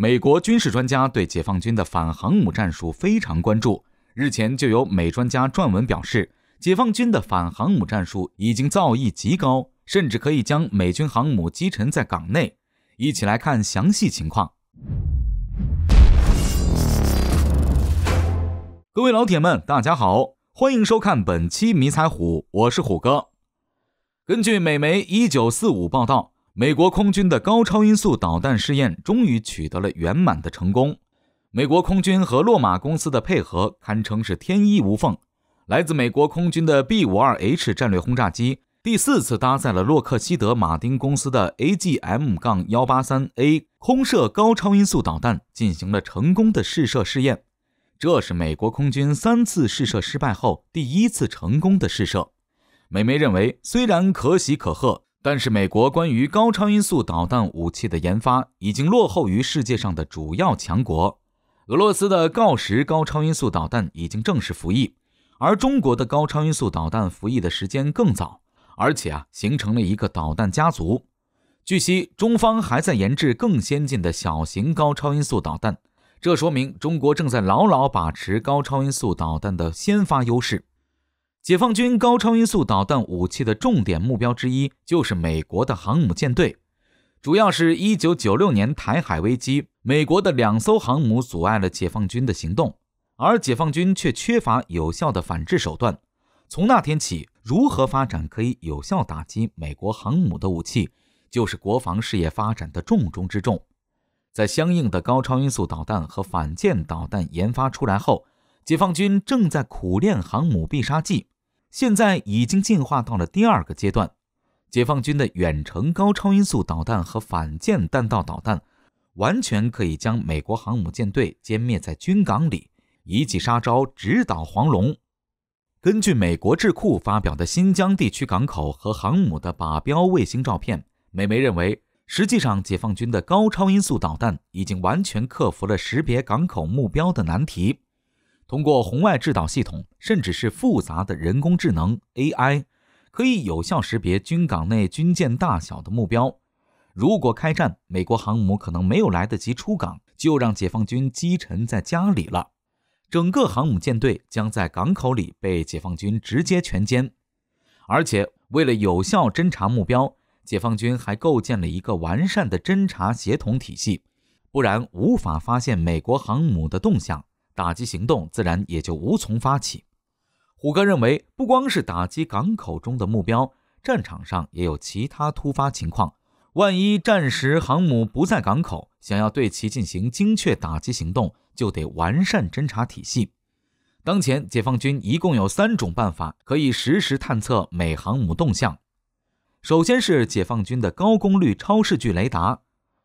美国军事专家对解放军的反航母战术非常关注。日前，就有美专家撰文表示，解放军的反航母战术已经造诣极高，甚至可以将美军航母击沉在港内。一起来看详细情况。各位老铁们，大家好，欢迎收看本期迷彩虎，我是虎哥。根据美媒《一九四五》报道。美国空军的高超音速导弹试验终于取得了圆满的成功。美国空军和洛马公司的配合堪称是天衣无缝。来自美国空军的 B 五二 H 战略轰炸机第四次搭载了洛克希德马丁公司的 AGM- 幺八三 A 空射高超音速导弹，进行了成功的试射试验。这是美国空军三次试射失败后第一次成功的试射。美媒认为，虽然可喜可贺。但是，美国关于高超音速导弹武器的研发已经落后于世界上的主要强国。俄罗斯的锆石高超音速导弹已经正式服役，而中国的高超音速导弹服役的时间更早，而且啊，形成了一个导弹家族。据悉，中方还在研制更先进的小型高超音速导弹，这说明中国正在牢牢把持高超音速导弹的先发优势。解放军高超音速导弹武器的重点目标之一就是美国的航母舰队，主要是一九九六年台海危机，美国的两艘航母阻碍了解放军的行动，而解放军却缺乏有效的反制手段。从那天起，如何发展可以有效打击美国航母的武器，就是国防事业发展的重中之重。在相应的高超音速导弹和反舰导弹研发出来后，解放军正在苦练航母必杀技。现在已经进化到了第二个阶段，解放军的远程高超音速导弹和反舰弹道导弹，完全可以将美国航母舰队歼灭在军港里，一记杀招直捣黄龙。根据美国智库发表的新疆地区港口和航母的靶标卫星照片，美媒认为，实际上解放军的高超音速导弹已经完全克服了识别港口目标的难题。通过红外制导系统，甚至是复杂的人工智能 AI，可以有效识别军港内军舰大小的目标。如果开战，美国航母可能没有来得及出港，就让解放军击沉在家里了。整个航母舰队将在港口里被解放军直接全歼。而且，为了有效侦察目标，解放军还构建了一个完善的侦察协同体系，不然无法发现美国航母的动向。打击行动自然也就无从发起。虎哥认为，不光是打击港口中的目标，战场上也有其他突发情况。万一战时航母不在港口，想要对其进行精确打击行动，就得完善侦察体系。当前，解放军一共有三种办法可以实时探测美航母动向。首先是解放军的高功率超视距雷达，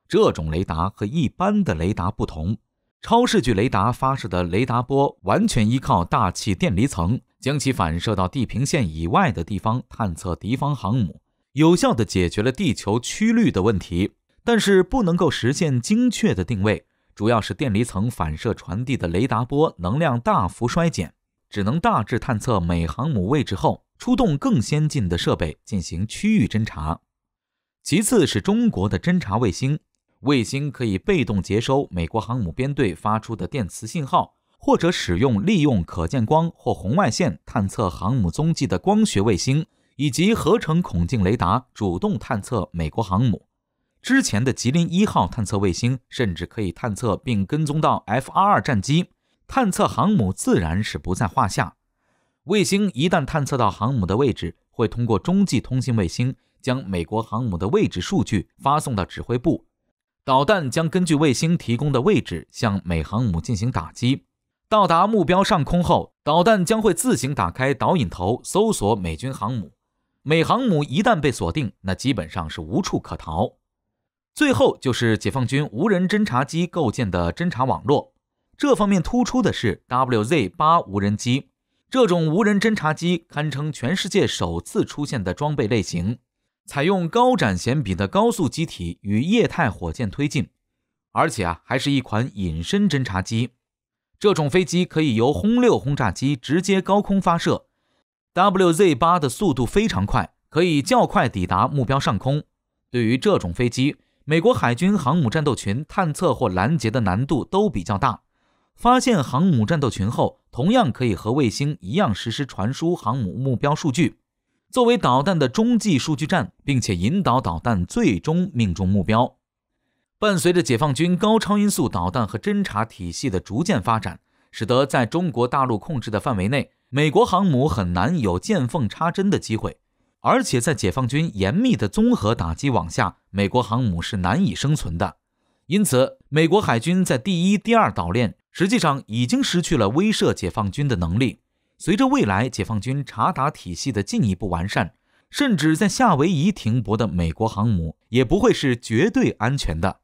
这种雷达和一般的雷达不同。超视距雷达发射的雷达波完全依靠大气电离层将其反射到地平线以外的地方探测敌方航母，有效的解决了地球曲率的问题，但是不能够实现精确的定位，主要是电离层反射传递的雷达波能量大幅衰减，只能大致探测美航母位置后出动更先进的设备进行区域侦察。其次是中国的侦察卫星。卫星可以被动接收美国航母编队发出的电磁信号，或者使用利用可见光或红外线探测航母踪迹的光学卫星，以及合成孔径雷达主动探测美国航母。之前的吉林一号探测卫星甚至可以探测并跟踪到 F R 二战机，探测航母自然是不在话下。卫星一旦探测到航母的位置，会通过中继通信卫星将美国航母的位置数据发送到指挥部。导弹将根据卫星提供的位置向美航母进行打击。到达目标上空后，导弹将会自行打开导引头，搜索美军航母。美航母一旦被锁定，那基本上是无处可逃。最后就是解放军无人侦察机构建的侦察网络，这方面突出的是 WZ 八无人机。这种无人侦察机堪称全世界首次出现的装备类型。采用高展弦比的高速机体与液态火箭推进，而且啊，还是一款隐身侦察机。这种飞机可以由轰六轰炸机直接高空发射。WZ 八的速度非常快，可以较快抵达目标上空。对于这种飞机，美国海军航母战斗群探测或拦截的难度都比较大。发现航母战斗群后，同样可以和卫星一样实施传输航母目标数据。作为导弹的中继数据站，并且引导导弹最终命中目标。伴随着解放军高超音速导弹和侦察体系的逐渐发展，使得在中国大陆控制的范围内，美国航母很难有见缝插针的机会。而且，在解放军严密的综合打击网下，美国航母是难以生存的。因此，美国海军在第一、第二岛链实际上已经失去了威慑解放军的能力。随着未来解放军查打体系的进一步完善，甚至在夏威夷停泊的美国航母也不会是绝对安全的。